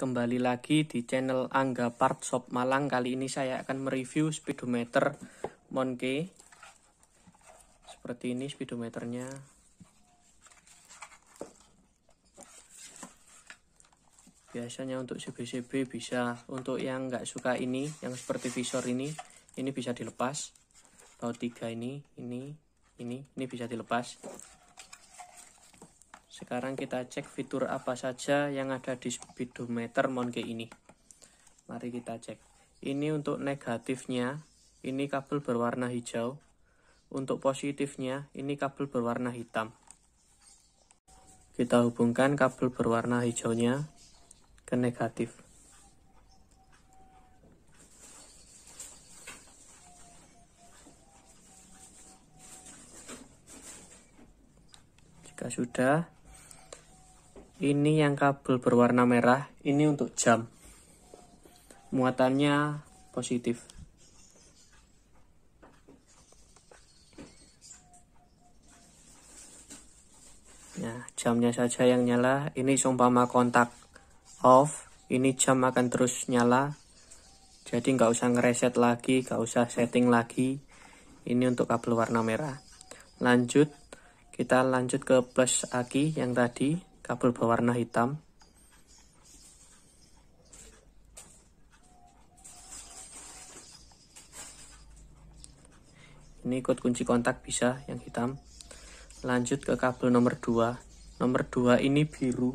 Kembali lagi di channel Angga Part Shop Malang Kali ini saya akan mereview speedometer Monkey Seperti ini speedometernya Biasanya untuk CBCB bisa Untuk yang nggak suka ini Yang seperti visor ini Ini bisa dilepas atau tiga ini Ini Ini Ini bisa dilepas sekarang kita cek fitur apa saja yang ada di speedometer Monkey ini. Mari kita cek. Ini untuk negatifnya, ini kabel berwarna hijau. Untuk positifnya, ini kabel berwarna hitam. Kita hubungkan kabel berwarna hijaunya ke negatif. Jika sudah, ini yang kabel berwarna merah, ini untuk jam. Muatannya positif. Nah, jamnya saja yang nyala. Ini seumpama kontak off, ini jam akan terus nyala. Jadi nggak usah ngereset lagi, nggak usah setting lagi. Ini untuk kabel warna merah. Lanjut, kita lanjut ke plus aki yang tadi kabel berwarna hitam ini ikut kunci kontak bisa yang hitam lanjut ke kabel nomor 2 nomor 2 ini biru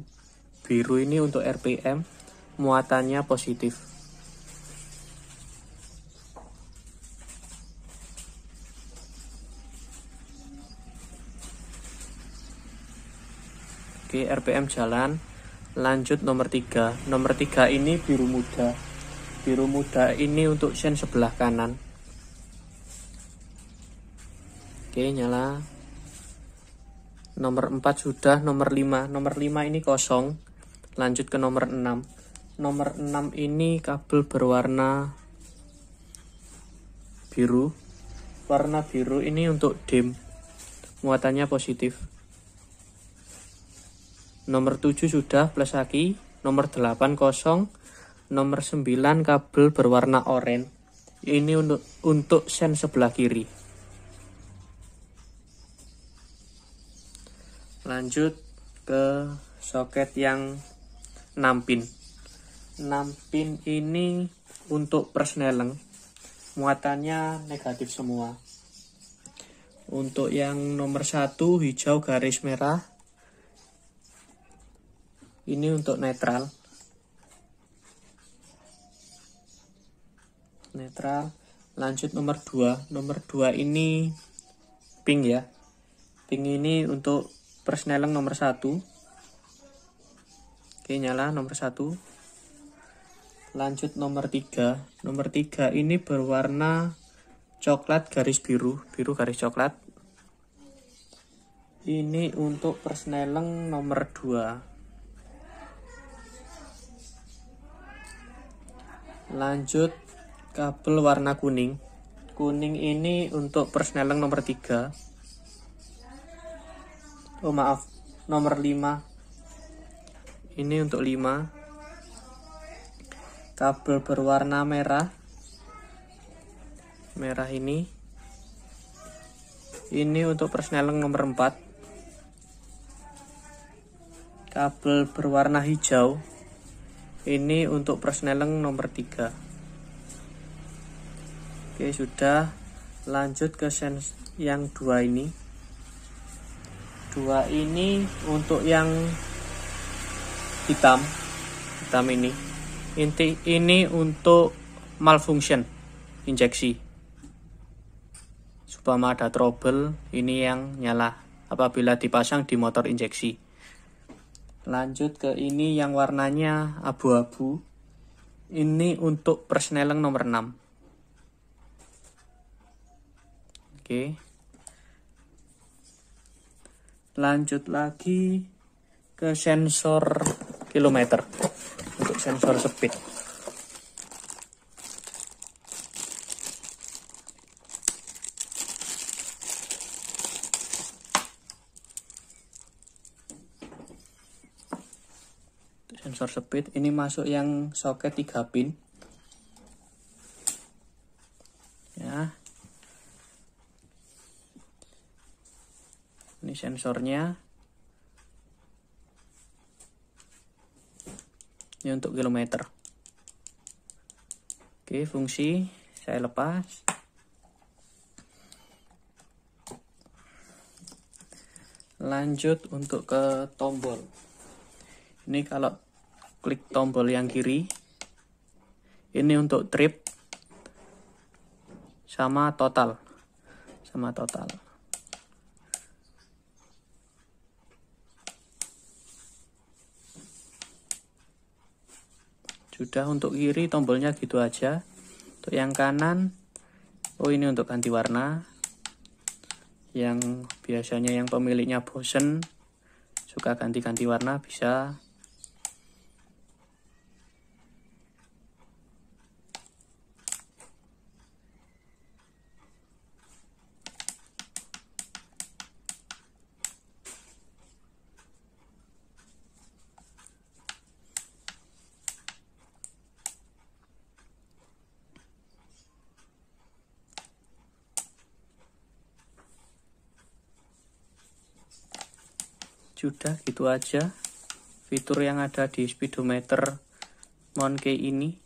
biru ini untuk RPM muatannya positif Oke, RPM jalan. Lanjut nomor 3. Nomor 3 ini biru muda. Biru muda ini untuk sen sebelah kanan. Oke, nyala. Nomor 4 sudah, nomor 5. Nomor 5 ini kosong. Lanjut ke nomor 6. Nomor 6 ini kabel berwarna biru. Warna biru ini untuk dim. Muatannya positif nomor 7 sudah plus lagi nomor 8 kosong nomor 9 kabel berwarna orange ini untuk untuk sen sebelah kiri lanjut ke soket yang 6 pin 6 pin ini untuk persneleng muatannya negatif semua untuk yang nomor satu hijau garis merah ini untuk netral netral lanjut nomor 2 nomor 2 ini pink ya pink ini untuk persneleng nomor 1 oke nyala nomor 1 lanjut nomor 3 nomor 3 ini berwarna coklat garis biru biru garis coklat ini untuk persneleng nomor 2 lanjut kabel warna kuning kuning ini untuk persneleng nomor 3 oh maaf nomor 5 ini untuk 5 kabel berwarna merah merah ini ini untuk persneleng nomor 4 kabel berwarna hijau ini untuk persneling nomor 3 oke sudah lanjut ke sense yang dua ini dua ini untuk yang hitam hitam ini inti ini untuk malfunction injeksi supaya ada trouble ini yang nyala apabila dipasang di motor injeksi Lanjut ke ini yang warnanya abu-abu. Ini untuk persneleng nomor 6. Oke. Lanjut lagi ke sensor kilometer untuk sensor speed. sensor speed ini masuk yang soket 3 pin ya ini sensornya ini untuk kilometer oke fungsi saya lepas lanjut untuk ke tombol ini kalau klik tombol yang kiri ini untuk trip sama total sama total sudah untuk kiri tombolnya gitu aja untuk yang kanan oh ini untuk ganti warna yang biasanya yang pemiliknya bosen suka ganti-ganti warna bisa sudah gitu aja fitur yang ada di speedometer Monkey ini